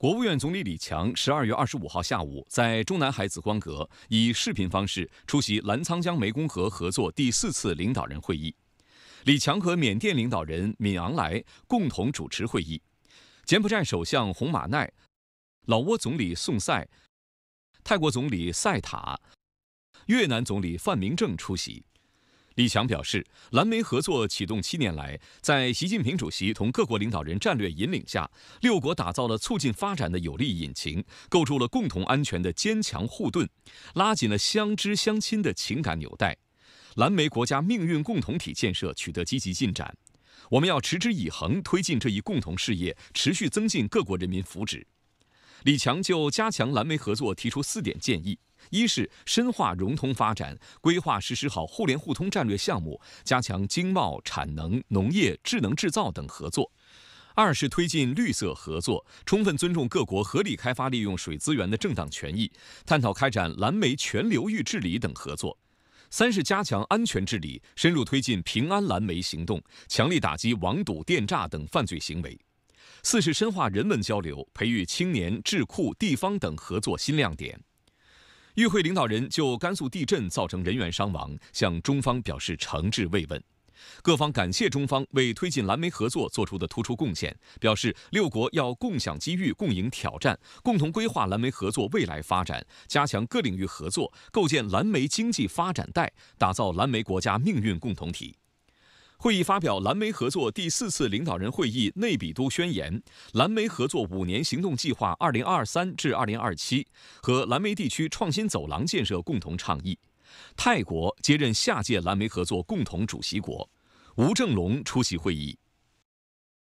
国务院总理李强十二月二十五号下午在中南海紫光阁以视频方式出席澜沧江湄公河合作第四次领导人会议，李强和缅甸领导人敏昂莱共同主持会议，柬埔寨首相洪马奈、老挝总理宋赛、泰国总理赛塔、越南总理范明政出席。李强表示，蓝莓合作启动七年来，在习近平主席同各国领导人战略引领下，六国打造了促进发展的有力引擎，构筑了共同安全的坚强护盾，拉紧了相知相亲的情感纽带，蓝莓国家命运共同体建设取得积极进展。我们要持之以恒推进这一共同事业，持续增进各国人民福祉。李强就加强蓝莓合作提出四点建议。一是深化融通发展，规划实施好互联互通战略项目，加强经贸、产能、农业、智能制造等合作；二是推进绿色合作，充分尊重各国合理开发利用水资源的正当权益，探讨开展蓝莓全流域治理等合作；三是加强安全治理，深入推进平安蓝莓行动，强力打击网赌、电诈等犯罪行为；四是深化人文交流，培育青年、智库、地方等合作新亮点。与会领导人就甘肃地震造成人员伤亡向中方表示诚挚慰问，各方感谢中方为推进蓝莓合作作出的突出贡献，表示六国要共享机遇、共赢挑战，共同规划蓝莓合作未来发展，加强各领域合作，构建蓝莓经济发展带，打造蓝莓国家命运共同体。会议发表蓝莓合作第四次领导人会议内比都宣言、蓝莓合作五年行动计划（二零二三至二零二七）和蓝莓地区创新走廊建设共同倡议。泰国接任下届蓝莓合作共同主席国。吴正龙出席会议。